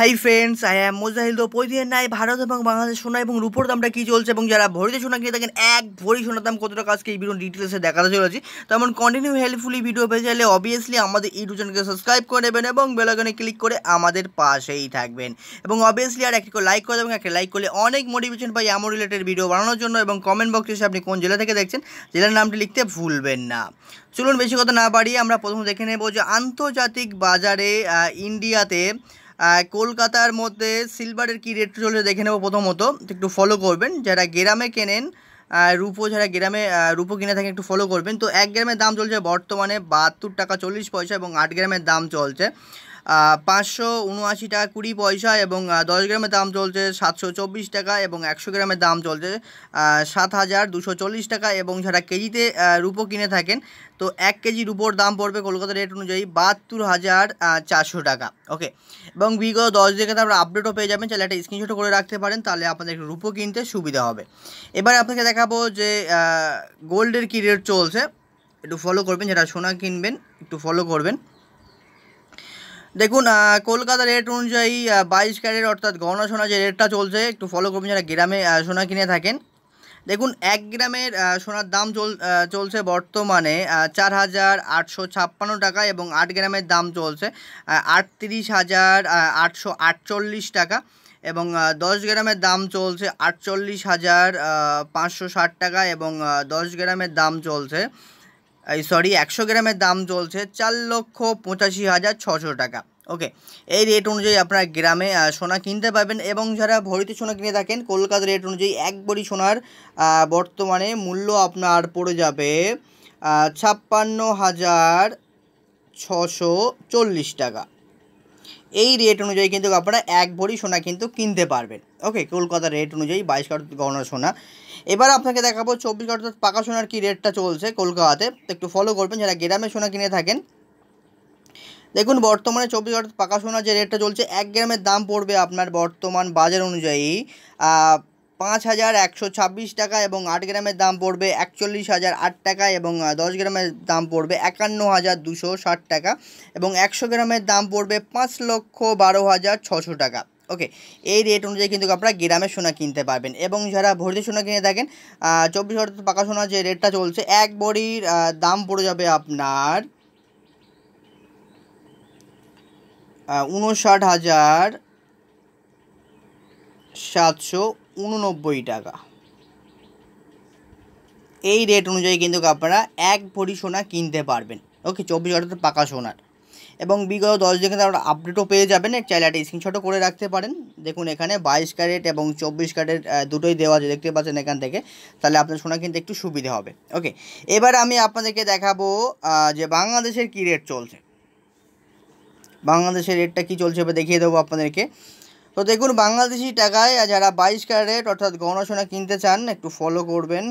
high friends I am Mojahid তো প্রতিদিন নাই ভারত এবং বাংলাদেশ সোনা এবং রূপর দামটা কী চলছে এবং যারা ভরিতে সোনা কিনে থাকেন এক ভরি সোনার দাম কতটা কাজকে এই ভিডিও ডিটেলসে দেখাতে চলেছি তেমন কন্টিনিউ হেল্পফুলি ভিডিও পেয়ে চাইলে অবভিয়াসলি আমাদের ইউটিউব চ্যানেলকে সাবস্ক্রাইব করে নেবেন এবং বেলাগানে ক্লিক করে আমাদের পাশেই থাকবেন এবং অবভিয়াসলি আর একটি লাইক করে দেবেন একটা লাইক করলে অনেক মোটিভেশন পাই এমন রিলেটেড ভিডিও বানানোর জন্য এবং কমেন্ট বক্সে এসে আপনি কোন জেলা থেকে দেখছেন জেলার নামটি লিখতে ভুলবেন না চলুন বেশি কথা না বাড়িয়ে আমরা প্রথম দেখে নেব যে আন্তর্জাতিক বাজারে ইন্ডিয়াতে কলকাতার মধ্যে সিলভারের কী রেট চলছে দেখে নেবো প্রথমত একটু ফলো করবেন যারা গ্রামে কেনেন রূপো যারা গ্রামে রূপো কিনে থাকেন একটু ফলো করবেন তো এক গ্রামের দাম চলছে বর্তমানে বাহাত্তর টাকা চল্লিশ পয়সা এবং আট গ্রামের দাম চলছে পাঁচশো উনআশি টাকা কুড়ি পয়সা এবং দশ গ্রামের দাম চলছে সাতশো চব্বিশ টাকা এবং একশো গ্রামের দাম চলছে সাত হাজার দুশো চল্লিশ টাকা এবং যারা কেজিতে রুপো কিনে থাকেন তো এক কেজি রুপোর দাম পড়বে কলকাতার রেট অনুযায়ী বাহাত্তর হাজার চারশো টাকা ওকে এবং বিগত দশ দিকে তো আপনারা আপডেটও পেয়ে যাবেন চাইলে একটা স্ক্রিনশটও করে রাখতে পারেন তাহলে আপনাদের রুপো কিনতে সুবিধা হবে এবার আপনাকে দেখাবো যে গোল্ডের কী রেট চলছে একটু ফলো করবেন যারা সোনা কিনবেন একটু ফলো করবেন দেখুন কলকাতা রেট অনুযায়ী বাইশ ক্যারেট অর্থাৎ গহনা সোনা যে রেটটা চলছে একটু ফলো করবেন যারা গ্রামে সোনা কিনে থাকেন দেখুন এক গ্রামের সোনার দাম চল চলছে বর্তমানে চার হাজার আটশো ছাপ্পান্ন টাকা এবং আট গ্রামের দাম চলছে আটত্রিশ হাজার আটশো আটচল্লিশ টাকা এবং দশ গ্রামের দাম চলছে আটচল্লিশ হাজার পাঁচশো ষাট টাকা এবং দশ গ্রামের দাম চলছে এই সরি একশো গ্রামের দাম চলছে চার লক্ষ পঁচাশি হাজার ছশো টাকা ওকে এই রেট অনুযায়ী আপনারা গ্রামে সোনা কিনতে পারবেন এবং যারা ভরিতে সোনা কিনে থাকেন কলকাতার রেট অনুযায়ী এক বড়ি সোনার বর্তমানে মূল্য আপনার পড়ে যাবে ছাপ্পান্ন হাজার ছশো চল্লিশ টাকা এই রেট অনুযায়ী কিন্তু আপনারা এক ভরি সোনা কিন্তু কিনতে পারবেন ওকে কলকাতার রেট অনুযায়ী বাইশ কারট গহনা সোনা এবার আপনাকে দেখাবো চব্বিশ কারট পাকা সোনার কী রেটটা চলছে কলকাতাতে একটু ফলো করবেন যারা গ্রামে সোনা কিনে থাকেন দেখুন বর্তমানে চব্বিশ কারট পাকা সোনার যে রেটটা চলছে এক গ্রামের দাম পড়বে আপনার বর্তমান বাজার অনুযায়ী পাঁচ হাজার একশো ছাব্বিশ টাকা এবং আট গ্রামের দাম পড়বে একচল্লিশ হাজার আট টাকা এবং দশ গ্রামের দাম পড়বে একান্ন হাজার দুশো ষাট টাকা এবং একশো গ্রামের দাম পড়বে পাঁচ লক্ষ বারো হাজার ছশো টাকা ওকে এই রেট অনুযায়ী কিন্তু আপনারা গ্রামের সোনা কিনতে পারবেন এবং যারা ভর্তি সোনা কিনে থাকেন চব্বিশ অর্থাৎ পাকা সোনা যে রেটটা চলছে এক বড়ির দাম পড়ে যাবে আপনার উনষাট হাজার সাতশো উননব্বই টাকা এই রেট অনুযায়ী কিন্তু আপনারা এক ভরি সোনা কিনতে পারবেন ওকে চব্বিশ ঘন্টাতে পাকা সোনার এবং বিগত দশ দিন কিন্তু আপনারা আপডেটও পেয়ে যাবেন চাইলে স্ক্রিনশটও করে রাখতে পারেন দেখুন এখানে বাইশ ক্যারেট এবং চব্বিশ ক্যারেট দুটোই দেওয়া আছে দেখতে পাচ্ছেন এখান থেকে তাহলে আপনার সোনা কিনতে একটু সুবিধে হবে ওকে এবার আমি আপনাদেরকে দেখাবো যে বাংলাদেশের কী রেট চলছে বাংলাদেশের রেটটা কি চলছে এবার দেখিয়ে দেবো আপনাদেরকে তো দেখুন বাংলাদেশি টাকায় যারা বাইশ ক্যারেট অর্থাৎ গহনা সোনা কিনতে চান একটু ফলো করবেন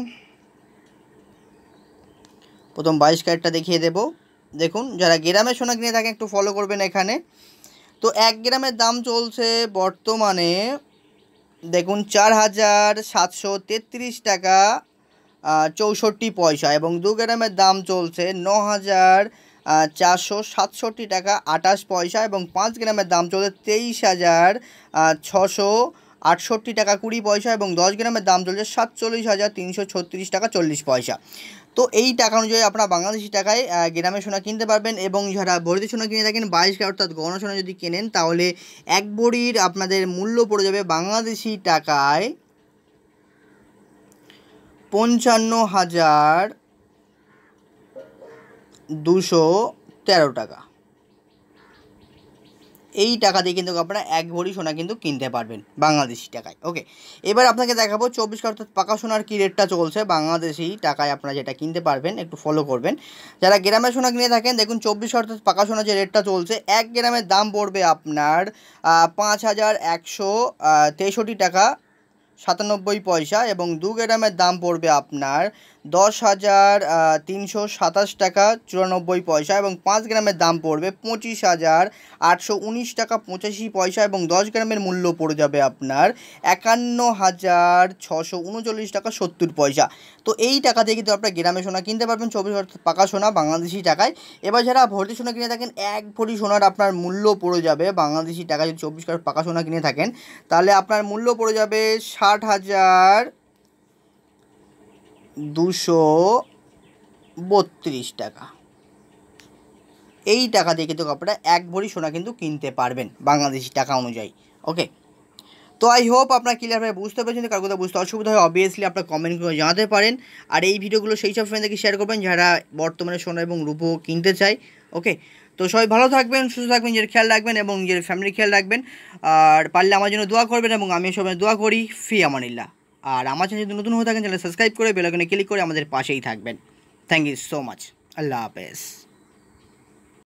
প্রথম বাইশ ক্যারেটটা দেখিয়ে দেব দেখুন যারা গ্রামে সোনা কিনে থাকেন একটু ফলো করবেন এখানে তো এক গ্রামের দাম চলছে বর্তমানে দেখুন চার হাজার সাতশো তেত্রিশ টাকা চৌষট্টি পয়সা এবং দু গ্রামের দাম চলছে ন হাজার চারশো সাতষট্টি টাকা আটাশ পয়সা এবং পাঁচ গ্রামের দাম চলছে তেইশ হাজার ছশো আটষট্টি টাকা কুড়ি পয়সা এবং দশ গ্রামের দাম চলছে সাতচল্লিশ হাজার তিনশো ছত্রিশ টাকা চল্লিশ পয়সা তো এই টাকা অনুযায়ী আপনারা বাংলাদেশি টাকায় গ্রামের সোনা কিনতে পারবেন এবং যারা ভরিতে সোনা কিনে থাকেন বাইশ গ্রাম অর্থাৎ গণ সোনা যদি কেনেন তাহলে এক বড়ির আপনাদের মূল্য পড়ে যাবে বাংলাদেশি টাকায় পঞ্চান্ন হাজার দুশো তেরো টাকা এই টাকা দিয়ে কিন্তু আপনারা এক ভরি সোনা কিন্তু কিনতে পারবেন বাংলাদেশি টাকায় ওকে এবার আপনাকে দেখাবো চব্বিশ অর্থাৎ পাকা সোনার কী রেটটা চলছে বাংলাদেশি টাকায় আপনারা যেটা কিনতে পারবেন একটু ফলো করবেন যারা গ্রামের সোনা কিনে থাকেন দেখুন চব্বিশ অর্থাৎ পাকা সোনার যে রেটটা চলছে এক গ্রামের দাম পড়বে আপনার পাঁচ হাজার একশো তেষট্টি টাকা সাতানব্বই পয়সা এবং দু গ্রামের দাম পড়বে আপনার দশ হাজার তিনশো সাতাশ টাকা চুরানব্বই পয়সা এবং পাঁচ গ্রামের দাম পড়বে পঁচিশ হাজার আটশো উনিশ টাকা পঁচাশি পয়সা এবং দশ গ্রামের মূল্য পড়ে যাবে আপনার একান্ন হাজার ছশো উনচল্লিশ টাকা সত্তর পয়সা তো এই টাকা দিয়ে কিন্তু আপনার গ্রামে সোনা কিনতে পারবেন চব্বিশ অর্থাৎ পাকা সোনা বাংলাদেশি টাকায় এবার যারা ভর্তি সোনা কিনে থাকেন এক ভরি সোনার আপনার মূল্য পড়ে যাবে বাংলাদেশি টাকায় যদি চব্বিশ কার পাকা সোনা কিনে থাকেন তাহলে আপনার মূল্য পড়ে যাবে ষাট হাজার দুশো বত্রিশ টাকা এই টাকা দিয়ে কিন্তু আপনারা এক ভরি সোনা কিন্তু কিনতে পারবেন বাংলাদেশি টাকা অনুযায়ী ওকে তো আই হোপ আপনার ক্লিয়ারভাবে বুঝতে পারছেন কারো কথা বুঝতে অসুবিধা হয় অবভিয়াসলি আপনার কমেন্ট করে জানাতে পারেন আর এই ভিডিওগুলো সেই সব ফ্রেন্ডদেরকে শেয়ার করবেন যারা বর্তমানে সোনা এবং রূপো কিনতে চায় ওকে তো সবাই ভালো থাকবেন সুস্থ থাকবেন নিজের খেয়াল রাখবেন এবং নিজের ফ্যামিলির খেয়াল রাখবেন আর পারলে আমার জন্য দোয়া করবেন এবং আমি সবাই দোয়া করি ফি আমানিল্লা আর আমার চ্যানেল যদি নতুন হয়ে থাকেন তাহলে সাবস্ক্রাইব করে বেলাকনে ক্লিক করে আমাদের পাশেই থাকবেন থ্যাংক ইউ সো মাচ আল্লাহ হাফেজ